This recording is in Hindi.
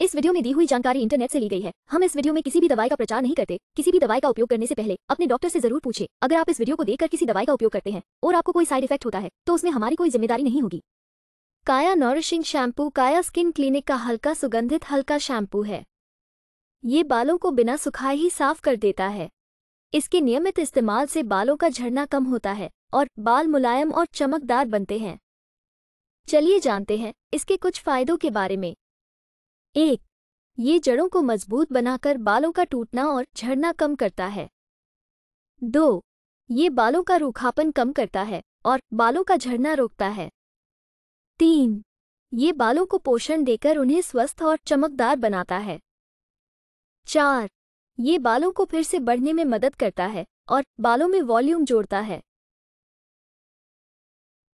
इस वीडियो में दी हुई जानकारी इंटरनेट से ली गई है हम इस वीडियो में किसी भी दवाई का प्रचार नहीं करते किसी भी दवाई का उपयोग करने से पहले अपने डॉक्टर से जरूर पूछे अगर आप इस वीडियो को देखकर किसी दवाई का उपयोग करते हैं और आपको कोई साइड इफेक्ट होता है तो उसमें हमारी कोई जिम्मेदारी नहीं होगी Kaya nourishing shampoo Kaya skin clinic का हल्का सुगंधित हल्का शैम्पू है ये बालों को बिना सुखाए ही साफ कर देता है इसके नियमित इस्तेमाल से बालों का झड़ना कम होता है और बाल मुलायम और चमकदार बनते हैं चलिए जानते हैं इसके कुछ फायदों के बारे में एक ये जड़ों को मजबूत बनाकर बालों का टूटना और झड़ना कम करता है दो ये बालों का रूखापन कम करता है और बालों का झड़ना रोकता है तीन ये बालों को पोषण देकर उन्हें स्वस्थ और चमकदार बनाता है चार ये बालों को फिर से बढ़ने में मदद करता है और बालों में वॉल्यूम जोड़ता है